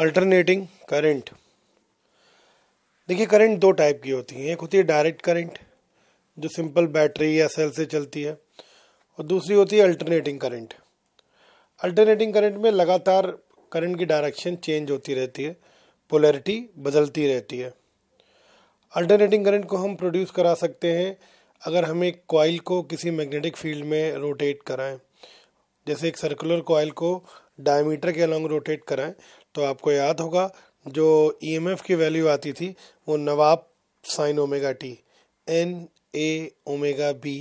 alternating current देखिए current दो type की होती है एक होती है डायरेक्ट करंट जो सिंपल बैटरी या सेल से चलती है और दूसरी होती है अल्टरनेटिंग करंट अल्टरनेटिंग करंट में लगातार करंट की डायरेक्शन चेंज होती रहती है पोलैरिटी बदलती रहती है अल्टरनेटिंग करंट को हम प्रोड्यूस करा सकते हैं अगर हम एक कॉयल को किसी मैग्नेटिक फील्ड में रोटेट कराएं जैसे एक सर्कुलर कॉयल को डायमीटर के अलॉन्ग रोटेट कराएं तो आपको याद होगा जो एफ e की वैल्यू आती थी वो नवाब sine omega T N A omega B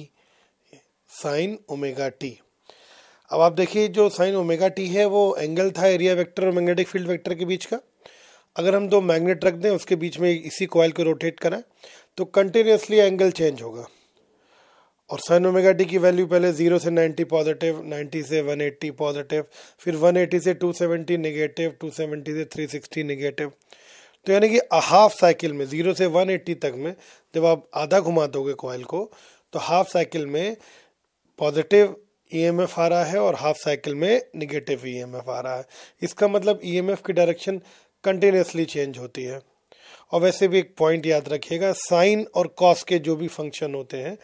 sine omega T अब आप देखिए जो साइन ओमेगा टी है वो एंगल था एरिया वेक्टर और मैग्नेटिक फील्ड वेक्टर के बीच का अगर हम दो मैग्नेट रख दें उसके बीच में इसी कॉयल को रोटेट करें तो कंटिन्यूसली एंगल चेंज होगा और साइन ओमेगा टी की वैल्यू पहले जीरो से नाइन्टी पॉजिटिव नाइन्टी से वन एट्टी पॉजिटिव फिर वन एट्टी से two seventy negative two seventy से थ्री सिक्सटी निगेटिव तो यानी कि हाफ साइकिल में जीरो से वन एट्टी तक में जब आप आधा घुमा दोगे कॉयल को तो हाफ साइकिल में पॉजिटिव ई एम एफ आ रहा है और हाफ साइकिल में निगेटिव ई एम एफ आ रहा है इसका मतलब ई एम एफ़ की डायरेक्शन कंटिन्यूसली चेंज होती है और वैसे भी एक पॉइंट याद रखिएगा साइन और कॉस के जो भी फंक्शन होते हैं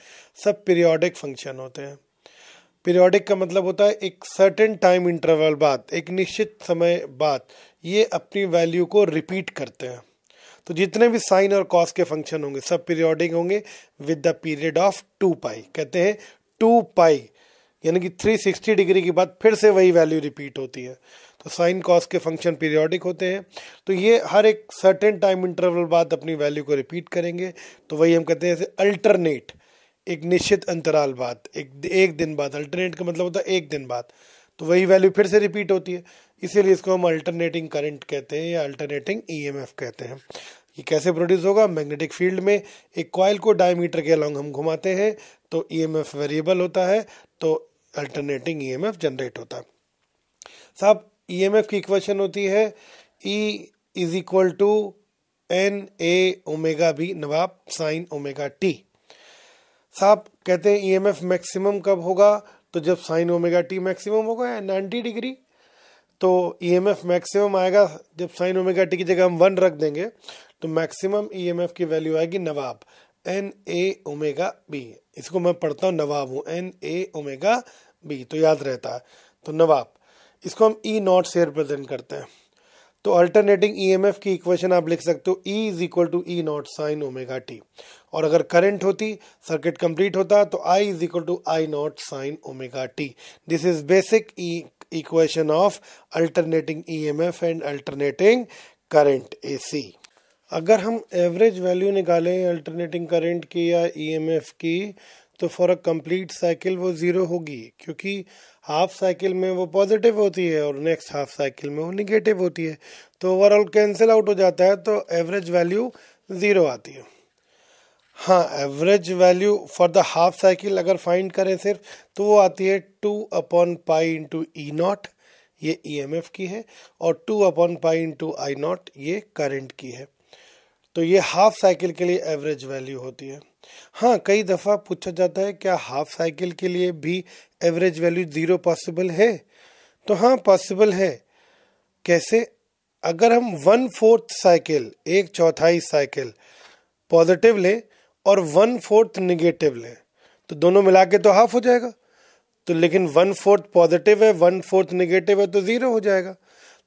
सब पीरियोडिक फंक्शन होते हैं पीरियोडिक का मतलब होता है एक सर्टेन टाइम इंटरवल बाद एक निश्चित समय बाद ये अपनी वैल्यू को रिपीट करते हैं तो जितने भी साइन और कॉस के फंक्शन होंगे सब पीरियोडिक होंगे with the period of two pi कहते हैं टू पाई यानी कि 360 डिग्री के बाद फिर से वही वैल्यू रिपीट होती है तो साइन कॉस के फंक्शन पीरियोडिक होते हैं तो ये हर एक सर्टेन टाइम इंटरवल बाद अपनी वैल्यू को रिपीट करेंगे तो वही हम कहते हैं अल्टरनेट एक निश्चित अंतराल बाद एक एक दिन बाद अल्टरनेट का मतलब होता है एक दिन बाद तो वही वैल्यू फिर से रिपीट होती है इसीलिए इसको हम अल्टरनेटिंग करंट कहते हैं या अल्टरनेटिंग ईएमएफ e कहते हैं ये कैसे प्रोड्यूस होगा मैग्नेटिक फील्ड में एक कॉयल को डायमीटर के अलॉन्ग हम घुमाते हैं तो ईएमएफ e वेरिएबल होता है तो अल्टरनेटिंग ईएमएफ e जनरेट होता है साहब ईएमएफ की इक्वेशन होती है E is equal to N A omega B नवाब साइन ओमेगा टी साहब कहते हैं ईएमएफ e मैक्सिमम कब होगा तो जब साइन ओमेगा टी मैक्सिमम होगा या नाइन्टी डिग्री तो ईएमएफ e मैक्सिमम आएगा जब साइन ओमेगा टी की जगह हम वन रख देंगे तो मैक्सिमम ईएमएफ की वैल्यू आएगी नवाब एन ए ओमेगा बी इसको मैं पढ़ता हूँ नवाब हूँ एन ए ओमेगा बी तो याद रहता है तो नवाब इसको हम ई नॉट से रिप्रेजेंट करते हैं तो अल्टरनेटिंग ईएमएफ e की इक्वेशन आप लिख सकते हो E is equal to E naught sine omega T और अगर करंट होती सर्किट कंप्लीट होता तो I is equal to I naught sine omega T this is basic equation of alternating EMF and alternating current AC अगर हम average value निकालें alternating current की या ईएमएफ e की तो फॉर अ कंप्लीट साइकिल वो ज़ीरो होगी क्योंकि हाफ साइकिल में वो पॉजिटिव होती है और नेक्स्ट हाफ साइकिल में वो निगेटिव होती है तो ओवरऑल कैंसिल आउट हो जाता है तो एवरेज वैल्यू ज़ीरो आती है हाँ average value for the half cycle अगर फाइंड करें सिर्फ तो वो आती है two upon pi into E naught ये ई एम एफ की है और two upon pi into I naught ये करेंट की है तो ये हाफ साइकिल के लिए एवरेज वैल्यू होती है हाँ कई दफ़ा पूछा जाता है क्या हाफ साइकिल के लिए भी एवरेज वैल्यू ज़ीरो पॉसिबल है तो हाँ पॉसिबल है कैसे अगर हम वन फोर्थ साइकिल एक चौथाई साइकिल पॉजिटिव लें और वन फोर्थ निगेटिव लें तो दोनों मिला के तो हाफ हो जाएगा तो लेकिन वन फोर्थ पॉजिटिव है वन फोर्थ निगेटिव है तो ज़ीरो हो जाएगा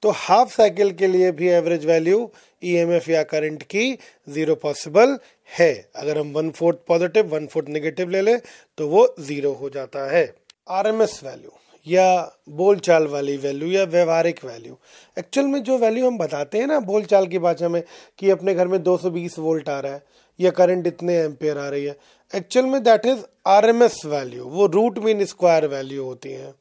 तो हाफ साइकिल के लिए भी एवरेज वैल्यू ईएमएफ या करंट की ज़ीरो पॉसिबल है अगर हम one fourth positive one fourth negative ले लें तो वो ज़ीरो हो जाता है एस वैल्यू या बोलचाल वाली वैल्यू या व्यवहारिक वैल्यू एक्चुअल में जो वैल्यू हम बताते हैं ना बोलचाल की भाषा में कि अपने घर में 220 वोल्ट आ रहा है या करंट इतने एम्पेयर आ रही है एक्चुअल में that is R M S value वो रूट मीन स्क्वायर वैल्यू होती है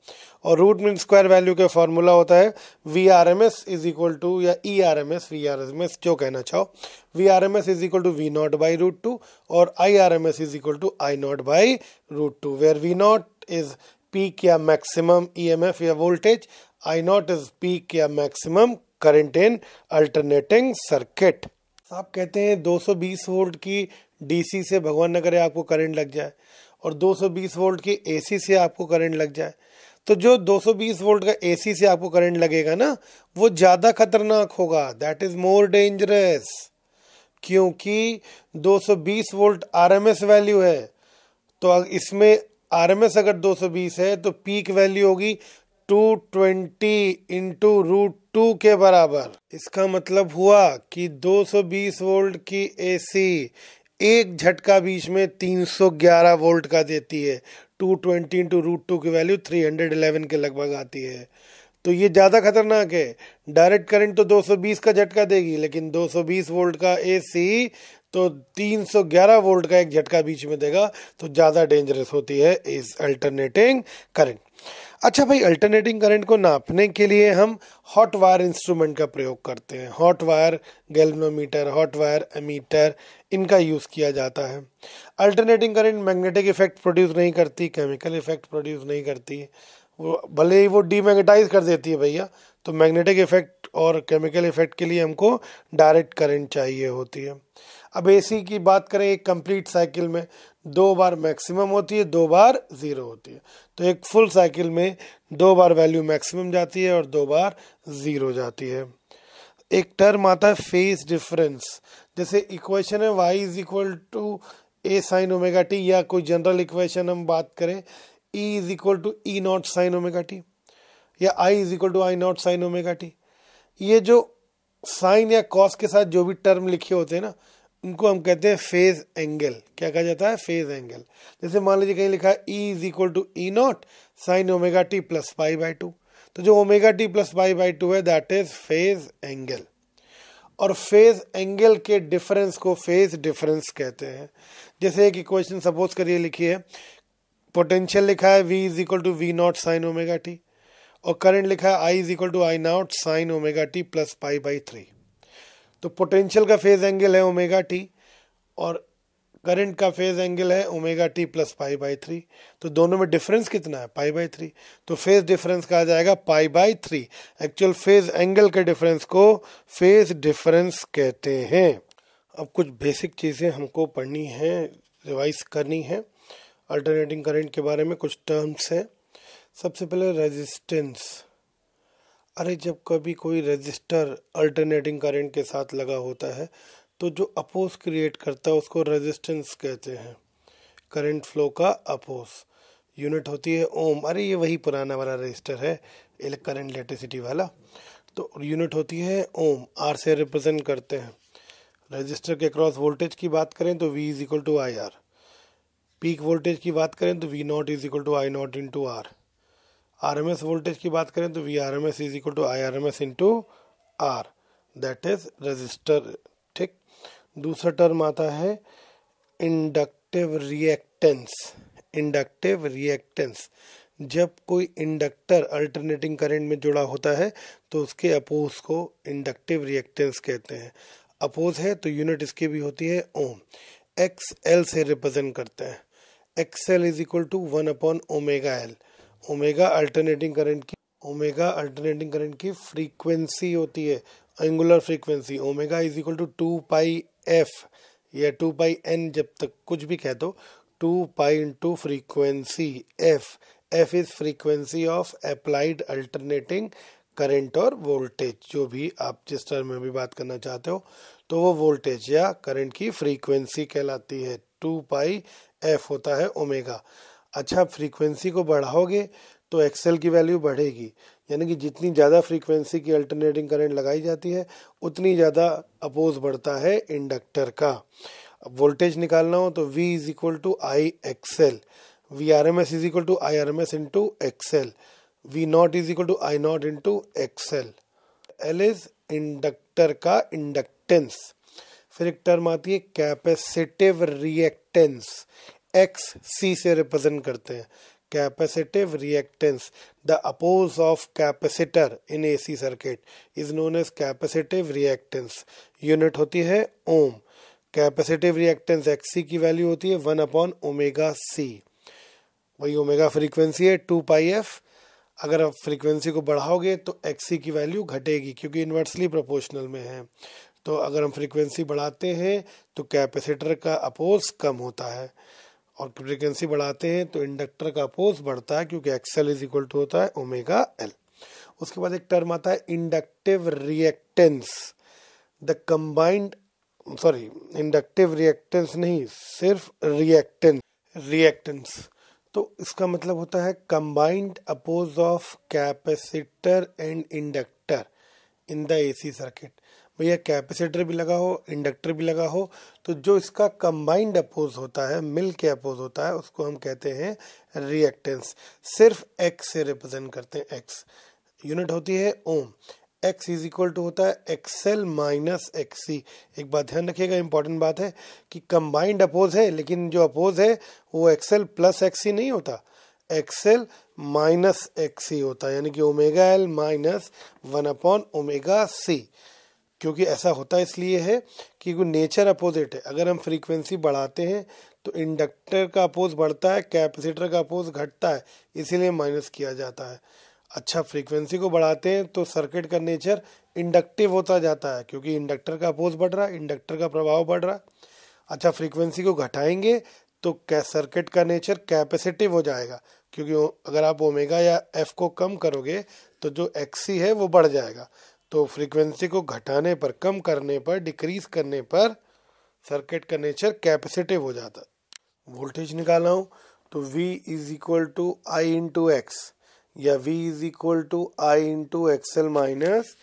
और रूट मीन स्क्वायर वैल्यू का फॉर्मूला होता है V R M S is equal to या E R M S V R M S जो कहना चाहो V R M S is equal to V naught by root two और I R M S is equal to I naught by root to where V naught is peak या maximum E M F या voltage I naught is peak या maximum current in alternating circuit आप कहते हैं 220 volt की DC से भगवान न करे आपको करंट लग जाए और 220 वोल्ट की एसी से आपको करंट लग जाए तो जो 220 वोल्ट का एसी से आपको करंट लगेगा ना वो ज़्यादा खतरनाक होगा दैट इज़ मोर डेंजरस क्योंकि 220 वोल्ट आरएमएस वैल्यू है तो इसमें आरएमएस अगर 220 है तो पीक वैल्यू होगी 220 इंटू रूट टू के बराबर इसका मतलब हुआ कि 220 वोल्ट की एसी एक झटका बीच में 311 वोल्ट का देती है two twenty into root two की वैल्यू थ्री हंड्रेड इलेवन के लगभग आती है तो ये ज़्यादा खतरनाक है डायरेक्ट करंट तो 220 का झटका देगी लेकिन 220 वोल्ट का एसी तो 311 वोल्ट का एक झटका बीच में देगा तो ज़्यादा डेंजरस होती है इस अल्टरनेटिंग करंट अच्छा भाई अल्टरनेटिंग करंट को नापने के लिए हम हॉट वायर इंस्ट्रूमेंट का प्रयोग करते हैं hot wire galvanometer hot wire ammeter इनका यूज़ किया जाता है alternating current magnetic effect produce नहीं करती केमिकल इफेक्ट प्रोड्यूस नहीं करती वो भले ही वो डीमैग्नेटाइज कर देती है भैया तो मैग्नेटिक इफेक्ट और केमिकल इफेक्ट के लिए हमको डायरेक्ट करंट चाहिए होती है अब एसी की बात करें एक कंप्लीट साइकिल में दो बार मैक्सिमम होती है दो बार ज़ीरो होती है तो एक फुल साइकिल में दो बार वैल्यू मैक्सिमम जाती है और दो बार ज़ीरो जाती है एक टर्म आता है फेस डिफरेंस जैसे इक्वेशन है Y is equal to A sine omega T या कोई जनरल इक्वेशन हम बात करें E is equal to E naught sine omega T या I is equal to I naught sine omega T ये जो साइन या कॉस के साथ जो भी टर्म लिखे होते हैं ना इनको हम कहते हैं फेज एंगल क्या कहा जाता है फेज एंगल जैसे मान लीजिए कहीं लिखा है E is equal to E naught sine omega T plus pi by two तो जो omega T plus pi by two है दैट इज फेज एंगल और फेज एंगल के डिफरेंस को फेज डिफरेंस कहते हैं जैसे एक इक्वेशन सपोज करिए लिखी है पोटेंशियल लिखा है V is equal to V naught sine omega T और करंट लिखा है I is equal to I naught sine omega T plus pi by three तो पोटेंशियल का फेज एंगल है ओमेगा टी और करंट का फेज एंगल है omega T plus pi by three तो दोनों में डिफरेंस कितना है पाई बाई थ्री तो फेज डिफरेंस कहा जाएगा pi by three actual phase angle के डिफरेंस को फेज डिफरेंस कहते हैं अब कुछ बेसिक चीज़ें हमको पढ़नी है रिवाइज करनी है अल्टरनेटिंग करंट के बारे में कुछ टर्म्स हैं सबसे पहले रेजिस्टेंस अरे जब कभी कोई रजिस्टर अल्टरनेटिंग करंट के साथ लगा होता है तो जो अपोज क्रिएट करता है उसको रेजिस्टेंस कहते हैं करंट फ्लो का अपोज यूनिट होती है ओम अरे ये वही पुराना वाला रजिस्टर है करंट इलेक्ट्रिसिटी वाला तो यूनिट होती है ओम आर से रिप्रेजेंट करते हैं रजिस्टर के क्रॉस वोल्टेज की बात करें तो V is equal to I R peak voltage की बात करें तो V naught is equal to I naught into R R M S voltage की बात करें तो V R M S is equal to I R M S into R that is resistor ठीक दूसरा term आता है inductive reactance inductive reactance जब कोई इंडक्टर अल्टरनेटिंग करंट में जुड़ा होता है तो उसके अपोज को इंडक्टिव रिएक्टेंस कहते हैं अपोज है तो यूनिट इसकी भी होती है ओम एक्स एल से रिप्रेजेंट करते हैं X L is equal to one upon omega L omega alternating current की ओमेगा अल्टरनेटिंग करंट की फ्रीक्वेंसी होती है angular frequency omega is equal to two pi F या टू पाई एन जब तक कुछ भी कह दो तो, two pi into frequency F F is frequency of applied alternating current और वोल्टेज जो भी आप जिस टर्म में भी बात करना चाहते हो तो वो वोल्टेज या करंट की फ्रीक्वेंसी कहलाती है टू पाई एफ होता है ओमेगा अच्छा फ्रीक्वेंसी को बढ़ाओगे तो एक्सेल की वैल्यू बढ़ेगी यानी कि जितनी ज़्यादा फ्रीक्वेंसी की अल्टरनेटिंग करंट लगाई जाती है उतनी ज़्यादा अपोज बढ़ता है इंडक्टर का अब वोल्टेज निकालना हो तो V is equal to I XL V R M S is equal to I R M S into XL V naught is equal to I naught into XL L is inductor का inductance फिर एक term आती है capacitive reactance X सी से represent करते हैं capacitive reactance the oppose of capacitor in AC circuit is known as capacitive reactance unit होती है ohm capacitive reactance X C की वैल्यू होती है वन अपॉन ओमेगा सी वही ओमेगा फ्रीक्वेंसी है टू पाई एफ अगर आप फ्रीक्वेंसी को बढ़ाओगे तो एक्सी की वैल्यू घटेगी क्योंकि इन्वर्सली प्रोपोर्शनल में है तो अगर हम फ्रीक्वेंसी बढ़ाते हैं तो कैपेसिटर का अपोज कम होता है और फ्रिक्वेंसी बढ़ाते हैं तो इंडक्टर का फोर्स बढ़ता है क्योंकि एक्सएल इज इक्वल टू होता है ओमेगा एल उसके बाद एक टर्म आता है inductive reactance the combined sorry inductive reactance नहीं सिर्फ रिएक्टेंस रिएक्टेंस तो इसका मतलब होता है combined oppose of capacitor and inductor in the AC circuit भैया कैपेसिटर भी लगा हो इंडक्टर भी लगा हो तो जो इसका कंबाइंड अपोज होता है मिल के अपोज होता है उसको हम कहते हैं रिएक्टेंस सिर्फ एक्स से रिप्रेजेंट करते हैं एक्स यूनिट होती है ohm X is equal to होता है एक्सएल माइनस एक्स सी एक बात ध्यान रखिएगा इंपॉर्टेंट बात है कि कंबाइंड अपोज है लेकिन जो अपोज है वो एक्सएल प्लस एक्स सी नहीं होता एक्सएल माइनस एक्स सी होता है यानी कि omega L minus one upon omega C क्योंकि ऐसा होता इसलिए है कि वो नेचर अपोजिट है अगर हम फ्रीक्वेंसी बढ़ाते हैं तो इंडक्टर का अपोज बढ़ता है कैपेसिटर का अपोज घटता है इसीलिए माइनस किया जाता है अच्छा फ्रीक्वेंसी को बढ़ाते हैं तो सर्किट का नेचर इंडक्टिव होता जाता है क्योंकि इंडक्टर का अपोज बढ़ रहा है इंडक्टर का प्रभाव बढ़ रहा है अच्छा फ्रीक्वेंसी को घटाएंगे तो कै सर्किट का नेचर कैपेसिटिव हो जाएगा क्योंकि अगर आप ओमेगा या एफ को कम करोगे तो जो एक्सी है वो बढ़ जाएगा तो फ्रीक्वेंसी को घटाने पर कम करने पर डिक्रीज करने पर सर्किट का नेचर कैपेसिटिव हो जाता वोल्टेज निकाला हूँ तो V is equal to I into X या V is equal to I into X L minus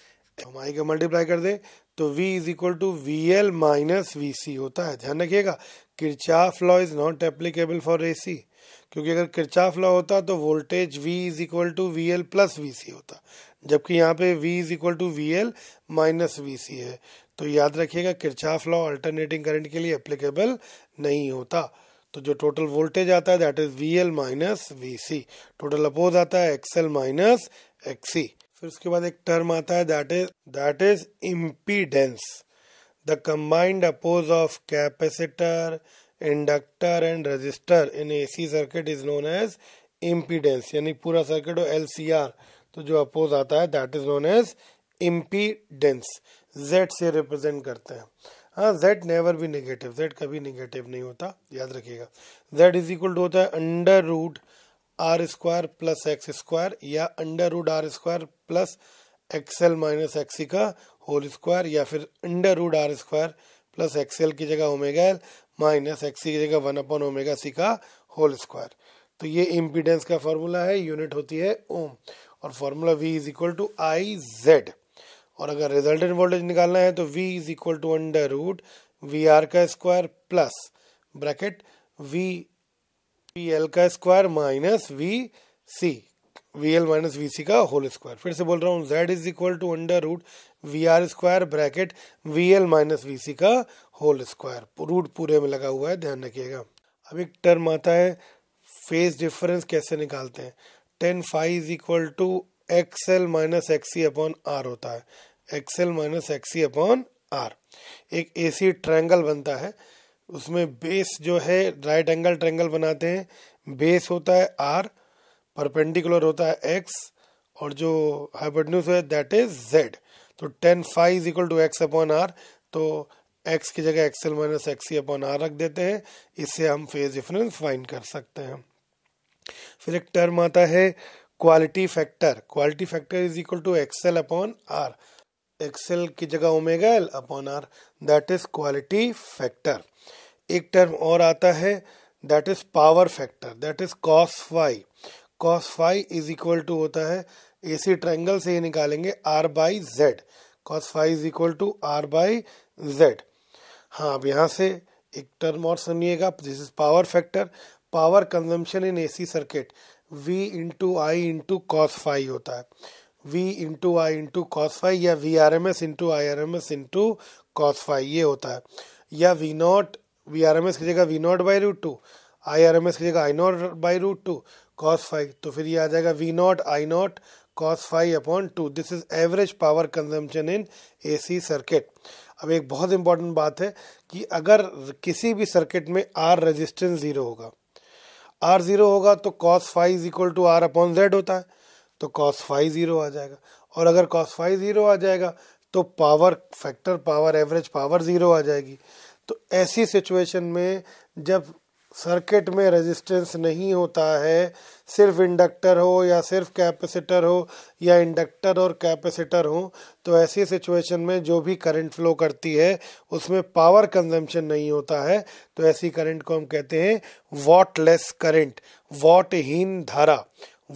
हम आई का मल्टीप्लाई कर दे तो V is equal to V L minus V C होता है ध्यान रखिएगा Kirchhoff law is not applicable for A C क्योंकि अगर किरचाफ लॉ होता तो voltage V is equal to V L plus V C होता जबकि यहाँ पे V is equal to V L minus V C है तो याद रखिएगा किरचाफ लॉ अल्टरनेटिंग करंट के लिए एप्लीकेबल नहीं होता तो जो टोटल वोल्टेज आता है that is V L minus V C total oppose आता है एक्सएल माइनस एक्सी फिर उसके बाद एक टर्म आता है that is that is impedance the combined oppose of capacitor inductor and resistor in A C circuit is known as impedance यानी पूरा सर्किट हो एल सी आर तो जो अपोज आता है that is known as impedance Z से represent करते हैं हाँ जेड नेवर भी नेगेटिव जेड कभी नेगेटिव नहीं होता याद रखिएगा जेड इज इक्वल टू होता है under root R square plus X square या under root R square plus XL minus XC का होल स्क्वायर या फिर under root R square plus XL की जगह ओमेगा एल माइनस एक्सी की जगह वन अपॉन ओमेगा सी का होल स्क्वायर तो ये इम्पीडेंस का फॉर्मूला है यूनिट होती है ओम और formula V is equal to I Z और अगर रिजल्टेंट वोल्टेज निकालना है तो V is equal to under root V R का square plus bracket V V L का square minus V C V L minus V C का whole square फिर से बोल रहा हूँ Z is equal to under root V R square bracket V L minus V C का whole square root पूरे में लगा हुआ है ध्यान रखिएगा अब एक टर्म आता है फेज डिफरेंस कैसे निकालते हैं tan phi is equal to X L minus XC upon R होता है X L minus XC upon R एक एसी ट्रायंगल बनता है उसमें बेस जो है राइट एंगल ट्रायंगल बनाते हैं बेस होता है आर परपेंडिकुलर होता है एक्स और जो हाइपोटन्यूज है दैट इज जेड तो tan phi is equal to X upon R तो एक्स की जगह X L minus XC upon R रख देते हैं इससे हम फेज डिफरेंस फाइंड कर सकते हैं फिर एक टर्म आता है quality factor quality factor is equal to X L upon R X L की जगह omega L upon R that is quality factor एक टर्म और आता है that is power factor that is cos phi cos phi is equal to होता है A C triangle से ही निकालेंगे R by Z cos phi is equal to R by Z हाँ अब यहाँ से एक टर्म और सुनिएगा this is power factor power consumption in AC circuit V into I into cos phi होता है V into I into cos phi या V R M S into I R M S into cos phi ये होता है या V naught V R M S की जगह V naught by root two I R M S की जगह I naught by root two cos phi तो फिर ये आ जाएगा V naught I naught cos phi upon two this is average power consumption in A C circuit अब एक बहुत important बात है कि अगर किसी भी सर्किट में आर रेजिस्टेंस ज़ीरो होगा आर ज़ीरो होगा तो cos phi is equal to R upon Z होता है तो कॉस फाइव ज़ीरो आ जाएगा और अगर कॉस फाइव ज़ीरो आ जाएगा तो power factor power average power zero आ जाएगी तो ऐसी सिचुएशन में जब सर्किट में रेजिस्टेंस नहीं होता है सिर्फ इंडक्टर हो या सिर्फ कैपेसिटर हो या इंडक्टर और कैपेसिटर हो तो ऐसी सिचुएशन में जो भी करंट फ्लो करती है उसमें पावर कंजम्पशन नहीं होता है तो ऐसी करंट को हम कहते हैं वॉटलेस करंट वॉटहीन धारा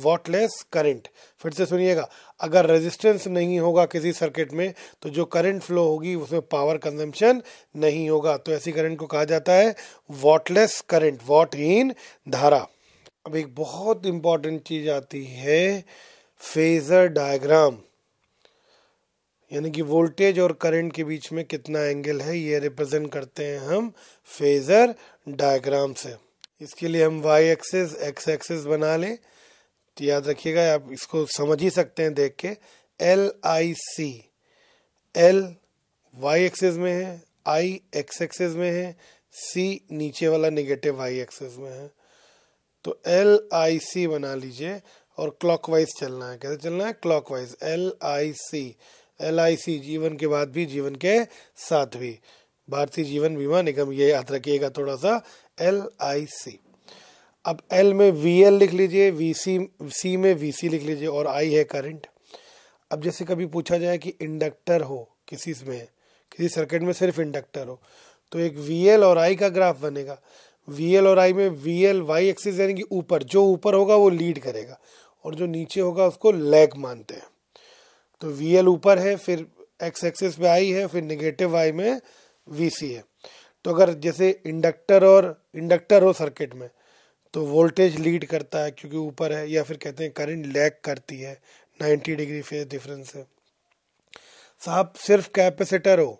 वॉटलेस करंट फिर से सुनिएगा अगर रेजिस्टेंस नहीं होगा किसी सर्किट में तो जो करंट फ्लो होगी उसमें पावर कंजम्पशन नहीं होगा तो ऐसी करंट को कहा जाता है वॉटलेस करंट वॉटहीन धारा अब एक बहुत इंपॉर्टेंट चीज़ आती है फेजर डायग्राम यानी कि वोल्टेज और करंट के बीच में कितना एंगल है ये रिप्रेजेंट करते हैं हम फेजर डायग्राम से इसके लिए हम वाई एक्सेस एक्स एक्सेस बना लें तो याद रखिएगा आप इसको समझ ही सकते हैं देख के L I C L Y axis में है आई एक्स एक्सेस में है सी नीचे वाला नेगेटिव वाई एक्सेस में है तो एल आई सी बना लीजिए और क्लॉकवाइज चलना है कैसे चलना है clockwise L I C L I C जीवन के बाद भी जीवन के साथ भी भारतीय जीवन बीमा निगम ये याद रखिएगा थोड़ा सा एल आई सी अब एल में वी एल लिख लीजिए वी सी सी में वी सी लिख लीजिए और आई है करंट अब जैसे कभी पूछा जाए कि इंडक्टर हो किसी में किसी सर्किट में सिर्फ इंडक्टर हो तो एक वी एल और आई का ग्राफ बनेगा वी एल और आई में वी एल वाई एक्सिस यानी कि ऊपर जो ऊपर होगा वो लीड करेगा और जो नीचे होगा उसको लैग मानते हैं तो वी एल ऊपर है फिर एक्स एक्सिस पे आई है फिर निगेटिव आई में वी सी है तो अगर जैसे इंडक्टर और इंडक्टर हो सर्किट में तो वोल्टेज लीड करता है क्योंकि ऊपर है या फिर कहते हैं करंट लैग करती है 90 डिग्री फेज डिफरेंस है साहब सिर्फ कैपेसिटर हो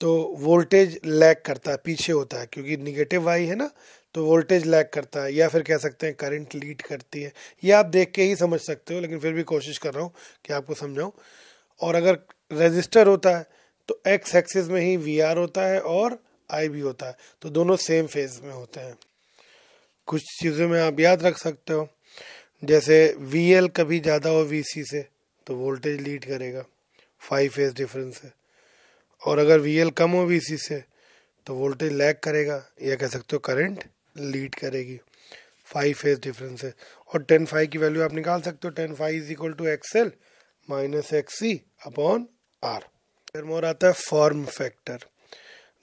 तो वोल्टेज लैग करता है पीछे होता है क्योंकि निगेटिव वाई है ना तो वोल्टेज लैग करता है या फिर कह सकते हैं करंट लीड करती है ये आप देख के ही समझ सकते हो लेकिन फिर भी कोशिश कर रहा हूँ कि आपको समझाऊँ और अगर रजिस्टर होता है तो एक्स एक्सिस में ही वी होता है और आई भी होता है तो दोनों सेम फेज में होते हैं कुछ चीज़ों में आप याद रख सकते हो जैसे वी एल कभी ज़्यादा हो वी सी से तो वोल्टेज लीड करेगा फाइव फेज डिफरेंस है और अगर वी एल कम हो वी सी से तो वोल्टेज लैग करेगा या कह सकते हो करंट लीड करेगी फाइव फेज डिफरेंस है और टेन फाइव की वैल्यू आप निकाल सकते हो tan phi is equal to X L minus X C upon R फिर मोर आता है form factor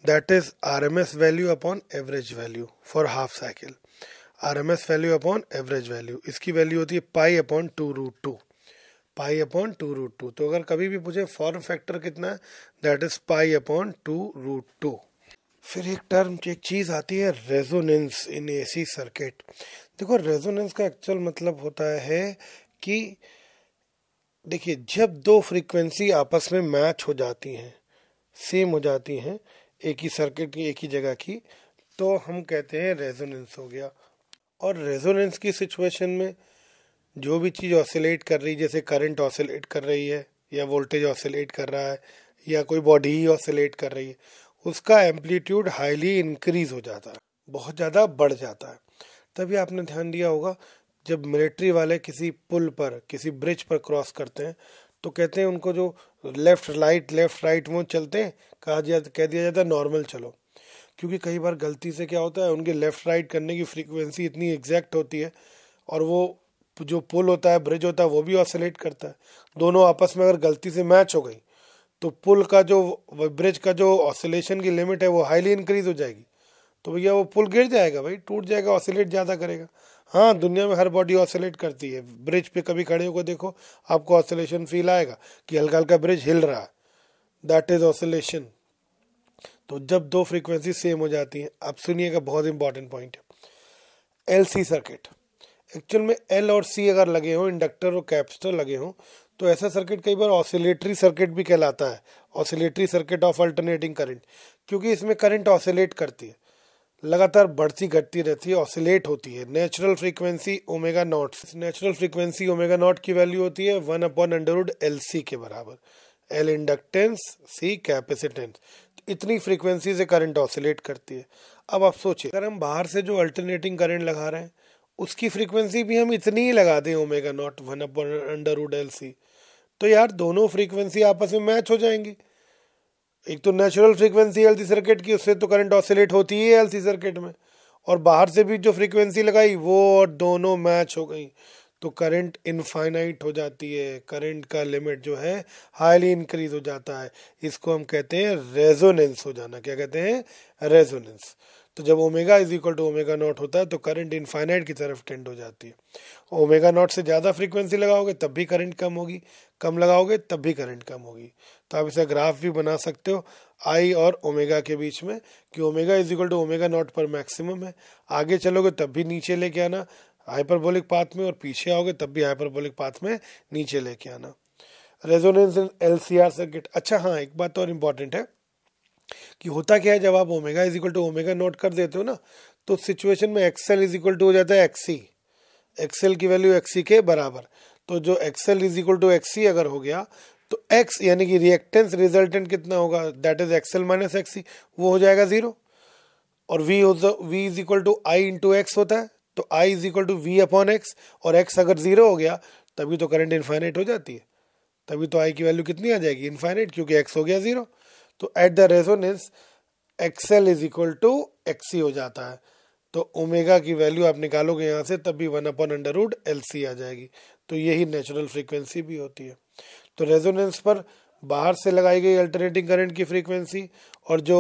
that is R M S value upon average value for half cycle R M S value upon average value इसकी value होती है pi upon two root two pi upon two root two तो अगर कभी भी पूछे form factor कितना है that is pi upon two root to फिर एक टर्म एक चीज़ आती है रेजोनेंस इन सी सर्किट देखो रेजोनेंस का एक्चुअल मतलब होता है कि देखिए जब दो फ्रीक्वेंसी आपस में मैच हो जाती हैं सेम हो जाती हैं एक ही सर्किट की एक ही जगह की तो हम कहते हैं रेजोनेंस हो गया और रेजोनेंस की सिचुएशन में जो भी चीज़ ऑसिलेट कर रही है जैसे करंट ऑसिलेट कर रही है या वोल्टेज ऑसिलेट कर रहा है या कोई बॉडी ही ऑसिलेट कर रही है उसका एम्पलीट्यूड हाईली इंक्रीज हो जाता है बहुत ज़्यादा बढ़ जाता है तभी आपने ध्यान दिया होगा जब मिलिट्री वाले किसी पुल पर किसी ब्रिज पर क्रॉस करते हैं तो कहते हैं उनको जो लेफ्ट राइट लेफ्ट राइट वो चलते हैं कहा दिया कह दिया जाता है नॉर्मल चलो क्योंकि कई बार गलती से क्या होता है उनके लेफ़्ट राइट करने की फ्रीक्वेंसी इतनी एग्जैक्ट होती है और वो जो पुल होता है ब्रिज होता है वो भी ऑसोलेट करता है दोनों आपस में अगर गलती से मैच हो गई तो पुल का जो ब्रिज का जो ऑसोलेशन की लिमिट है वो हाईली इंक्रीज हो जाएगी तो भैया वो पुल गिर जाएगा भाई टूट जाएगा ऑसोलेट ज़्यादा करेगा हाँ दुनिया में हर बॉडी ऑसोलेट करती है ब्रिज पे कभी खड़े होकर देखो आपको ऑसोलेशन फील आएगा कि हल्का हल्का ब्रिज हिल रहा है दैट इज ऑसोलेशन तो जब दो फ्रीक्वेंसी सेम हो जाती हैं आप सुनिएगा बहुत इंपॉर्टेंट पॉइंट है एल सी सर्किट एक्चुअल में एल और सी अगर लगे हों इंडक्टर और कैपेसिटर लगे हों तो ऐसा सर्किट कई बार ऑसिलेटरी सर्किट भी कहलाता है oscillatory circuit of alternating current क्योंकि इसमें करंट ऑसिलेट करती है लगातार बढ़ती घटती रहती है ऑसिलेट होती है natural frequency omega naught natural frequency omega naught की वैल्यू होती है one upon under root L C के बराबर एल इंडक्टेंस सी कैपेसिटेंस इतनी फ्रीक्वेंसी से करंट ऑसिलेट करती है अब आप सोचिए अगर हम बाहर से जो अल्टरनेटिंग करंट लगा रहे हैं उसकी फ्रीक्वेंसी भी हम इतनी ही लगा दें omega naught one upon under root L C तो यार दोनों फ्रीक्वेंसी आपस में मैच हो जाएंगी एक तो नेचुरल फ्रीक्वेंसी एल सर्किट की उससे तो करंट ऑसिलेट होती ही है एल सर्किट में और बाहर से भी जो फ्रीक्वेंसी लगाई वो और दोनों मैच हो गई तो करंट इनफाइनाइट हो जाती है करंट का लिमिट जो है हाईली इंक्रीज हो जाता है इसको हम कहते हैं रेजोनेंस हो जाना क्या कहते हैं रेजोनेंस तो जब omega is equal to omega naught होता है तो करंट इनफाइनाइट की तरफ टेंड हो जाती है ओमेगा नॉट से ज़्यादा फ्रीक्वेंसी लगाओगे तब भी करंट कम होगी कम लगाओगे तब भी करंट कम होगी तो आप इसे ग्राफ भी बना सकते हो आई और ओमेगा के बीच में कि omega is equal to omega naught पर मैक्सिमम है आगे चलोगे तब भी नीचे लेके आना हाइपरबोलिक पाथ में और पीछे आओगे तब भी हाइपरबोलिक पाथ में नीचे लेके आना resonance in L C R circuit अच्छा हाँ एक बात और इम्पॉर्टेंट है कि होता क्या है जब आप omega is equal to omega naught कर देते हो ना तो सिचुएशन में एक्सेल इज इक्वल टू हो जाता है एक्सी एक्सेल की वैल्यू एक्सी के बराबर तो जो X L is equal to X C अगर हो गया तो एक्स यानी कि रिएक्टेंस रिजल्टेंट कितना होगा that is X L minus X C वो हो जाएगा जीरो और V V is equal to I into X होता है तो I is equal to V upon X और एक्स अगर जीरो हो गया तभी तो करंट इन्फाइनाइट हो जाती है तभी तो आई की वैल्यू कितनी आ जाएगी इन्फाइनाइट क्योंकि एक्स हो गया जीरो तो at the resonance X L is equal to X C हो जाता है तो ओमेगा की वैल्यू आप निकालोगे यहाँ से तब भी one upon under root L C आ जाएगी तो यही नेचुरल फ्रीक्वेंसी भी होती है तो रेजोनेंस पर बाहर से लगाई गई अल्टरनेटिंग करंट की फ्रीक्वेंसी और जो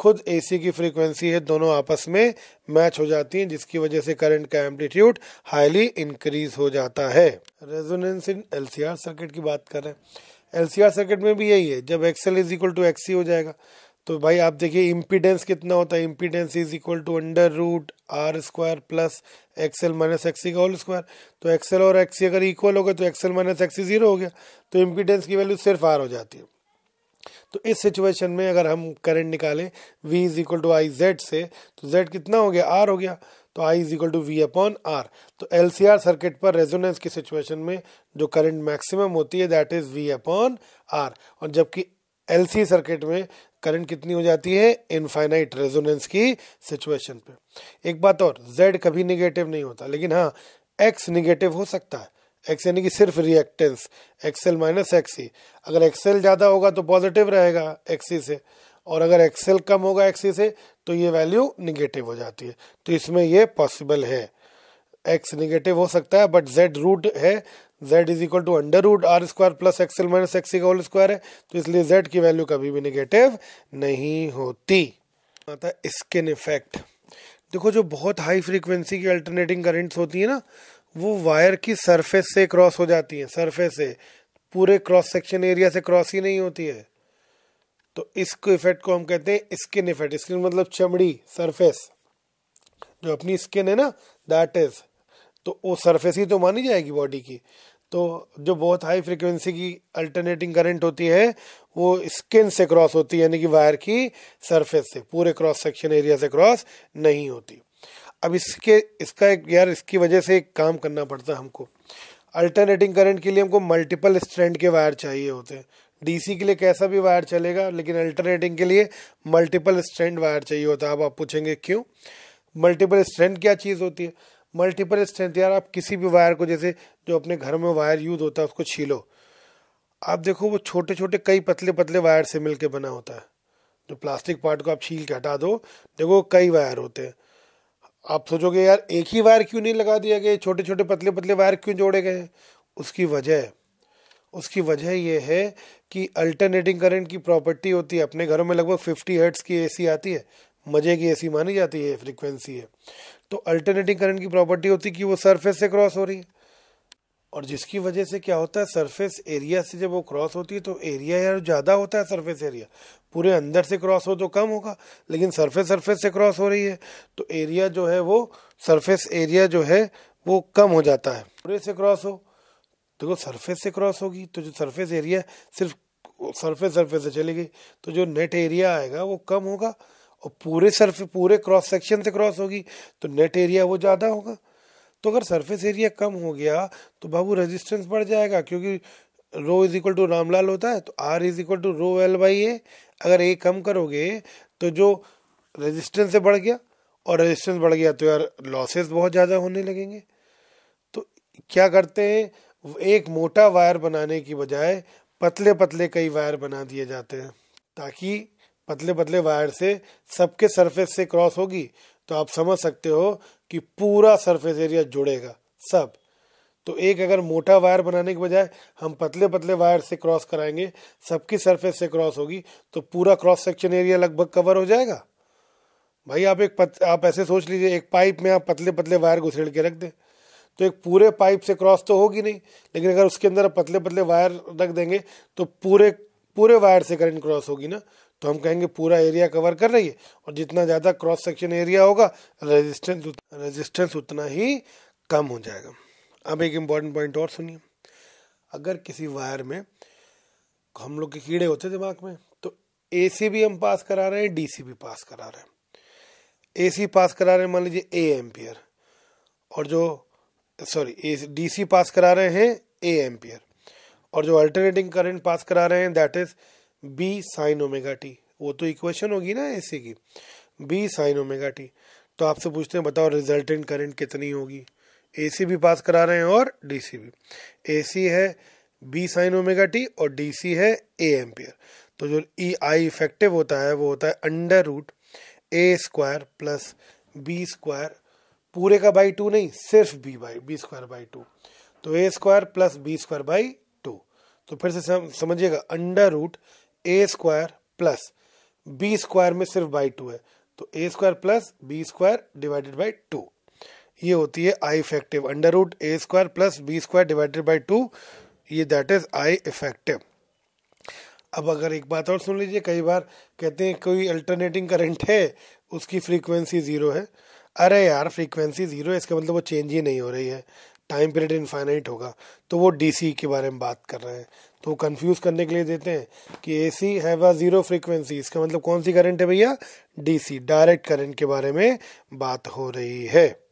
खुद एसी की फ्रीक्वेंसी है दोनों आपस में मैच हो जाती हैं जिसकी वजह से करंट का एम्पलीट्यूड हाईली इंक्रीज हो जाता है रेजोनेंस इन एलसीआर सर्किट की बात करें एलसीआर सर्किट में भी यही है जब X L is equal to X C हो जाएगा तो भाई आप देखिए इम्पीडेंस कितना होता है impedance is equal to under root R square plus XL minus XC का होल स्क्वायर तो एक्सएल और एक्सी अगर इक्वल हो गए तो एक्सएल माइनस एक्सी जीरो हो गया तो इम्पीडेंस की वैल्यू सिर्फ आर हो जाती है तो इस सिचुएशन में अगर हम करंट निकालें V is equal to I Z से तो Z कितना हो गया R हो गया तो I is equal to V upon R तो एल सी आर सर्किट पर रेजोनेंस की सिचुएशन में जो करंट मैक्सिमम होती है that is V upon R और जबकि एल सी सर्किट में करंट कितनी हो जाती है इनफाइनाइट रेजोनेंस की सिचुएशन पे एक बात और Z कभी निगेटिव नहीं होता लेकिन हाँ X निगेटिव हो सकता है एक्स यानी कि सिर्फ रिएक्टेंस एक्सएल माइनस एक्सी अगर एक्सएल ज़्यादा होगा तो पॉजिटिव रहेगा एक्सी e से और अगर एक्सएल कम होगा एक्सी e से तो ये वैल्यू निगेटिव हो जाती है तो इसमें ये पॉसिबल है एक्स निगेटिव हो सकता है बट जेड रूट है Z is equal to under root R square plus XL minus XC का होल स्क्वायर है तो इसलिए जेड की वैल्यू कभी भी निगेटिव नहीं होती आता है स्किन इफेक्ट देखो जो बहुत हाई फ्रीक्वेंसी की अल्टरनेटिंग करेंट्स होती है ना वो वायर की सरफेस से क्रॉस हो जाती है सरफेस से पूरे क्रॉस सेक्शन एरिया से क्रॉस ही नहीं होती है तो इसको इफेक्ट को हम कहते हैं स्किन इफेक्ट स्किन मतलब चमड़ी सरफेस जो अपनी स्किन है ना दैट इज तो वो सरफेस ही तो मानी जाएगी बॉडी की तो जो बहुत हाई फ्रिक्वेंसी की अल्टरनेटिंग करंट होती है वो स्किन से क्रॉस होती है यानी कि वायर की सरफेस से पूरे क्रॉस सेक्शन एरिया से क्रॉस नहीं होती अब इसके इसका एक यार इसकी वजह से एक काम करना पड़ता है हमको अल्टरनेटिंग करंट के लिए हमको मल्टीपल स्ट्रैंड के वायर चाहिए होते हैं डीसी के लिए कैसा भी वायर चलेगा लेकिन अल्टरनेटिंग के लिए मल्टीपल स्ट्रैंड वायर चाहिए होता है अब आप पूछेंगे क्यों मल्टीपल स्ट्रैंड क्या चीज़ होती है मल्टीपल स्ट्रैंड यार आप किसी भी वायर को जैसे जो अपने घर में वायर यूज होता है उसको छीलो आप देखो वो छोटे छोटे कई पतले पतले वायर से मिलकर बना होता है जो प्लास्टिक पार्ट को आप छील के हटा दो देखो कई वायर होते हैं आप सोचोगे यार एक ही वायर क्यों नहीं लगा दिया गया छोटे छोटे पतले पतले वायर क्यों जोड़े गए उसकी वजह उसकी वजह यह है कि अल्टरनेटिंग करंट की प्रॉपर्टी होती है अपने घरों में लगभग फिफ्टी हर्ट्स की एसी आती है मज़े की एसी मानी जाती है फ्रीक्वेंसी है तो अल्टरनेटिंग करंट की प्रॉपर्टी होती है कि वो सरफेस से क्रॉस हो रही है और जिसकी वजह से क्या होता है सरफेस एरिया से जब वो क्रॉस होती है तो एरिया यार ज़्यादा होता है सरफेस एरिया पूरे अंदर से क्रॉस हो तो कम होगा लेकिन सरफेस सरफेस से क्रॉस हो रही है तो एरिया जो है वो सरफेस एरिया जो है वो कम हो जाता है पूरे से क्रॉस हो देखो तो सरफेस से क्रॉस होगी तो जो सरफेस एरिया सिर्फ सरफेस सरफेस से चली गई तो जो नेट एरिया आएगा वो कम होगा और पूरे सरफे पूरे क्रॉस सेक्शन से क्रॉस होगी तो नेट एरिया वो ज़्यादा होगा तो अगर सरफेस एरिया कम हो गया तो बाबू रेजिस्टेंस बढ़ जाएगा क्योंकि रो इज इक्वल टू रामलाल होता है तो R is equal to rho L by A अगर ए कम करोगे तो जो रेजिस्टेंस से बढ़ गया और रेजिस्टेंस बढ़ गया तो यार लॉसेस बहुत ज़्यादा होने लगेंगे तो क्या करते हैं एक मोटा वायर बनाने की बजाय पतले पतले कई वायर बना दिए जाते हैं ताकि पतले पतले वायर से सबके सरफेस से क्रॉस होगी तो आप समझ सकते हो कि पूरा सरफेस एरिया जुड़ेगा सब तो एक अगर मोटा वायर बनाने के बजाय हम पतले पतले वायर से क्रॉस कराएंगे सबकी सरफेस से क्रॉस होगी तो पूरा क्रॉस सेक्शन एरिया लगभग कवर हो जाएगा भाई आप एक पत, आप ऐसे सोच लीजिए एक पाइप में आप पतले पतले वायर घुसेड़ के रख दें तो एक पूरे पाइप से क्रॉस तो होगी नहीं लेकिन अगर उसके अंदर पतले पतले वायर रख देंगे तो पूरे पूरे वायर से करंट क्रॉस होगी ना तो हम कहेंगे पूरा एरिया कवर कर रही है और जितना ज़्यादा क्रॉस सेक्शन एरिया होगा रेजिस्टेंस रेजिस्टेंस उतना ही कम हो जाएगा अब एक इम्पॉर्टेंट पॉइंट और सुनिए अगर किसी वायर में हम लोग के कीड़े होते दिमाग में तो ए भी हम पास करा रहे हैं डी भी पास करा रहे हैं ए पास करा रहे हैं मान लीजिए ए एम्पियर और जो सॉरी ए डी पास करा रहे हैं ए एम्पियर और जो अल्टरनेटिंग करंट पास करा रहे हैं that is B sine omega T वो तो इक्वेशन होगी ना ए की बी साइन ओमेगा टी तो आपसे पूछते हैं बताओ रिजल्टेंट करंट कितनी होगी ए सी भी पास करा रहे हैं और डी सी भी ए सी है बी साइन ओमेगा टी और डी है ए एम्पियर तो जो ई आई इफेक्टिव होता है वो होता है under root A square plus B square पूरे का बाई टू नहीं सिर्फ B by B square by two तो A square plus B square by two तो फिर से समझिएगा under root A square plus B square में सिर्फ बाई टू है तो A square plus B square divided by two ये होती है I effective under root A square plus B square divided by two ये दैट इज आई इफेक्टिव अब अगर एक बात और सुन लीजिए कई बार कहते हैं कोई अल्टरनेटिंग करंट है उसकी फ्रीक्वेंसी ज़ीरो है अरे यार फ्रीक्वेंसी ज़ीरो है इसका मतलब वो चेंज ही नहीं हो रही है टाइम पीरियड इनफाइनाइट होगा तो वो डीसी e के बारे में बात कर रहे हैं तो कंफ्यूज करने के लिए देते हैं कि A C have a zero frequency इसका मतलब कौन सी करंट है भैया डीसी डायरेक्ट करंट के बारे में बात हो रही है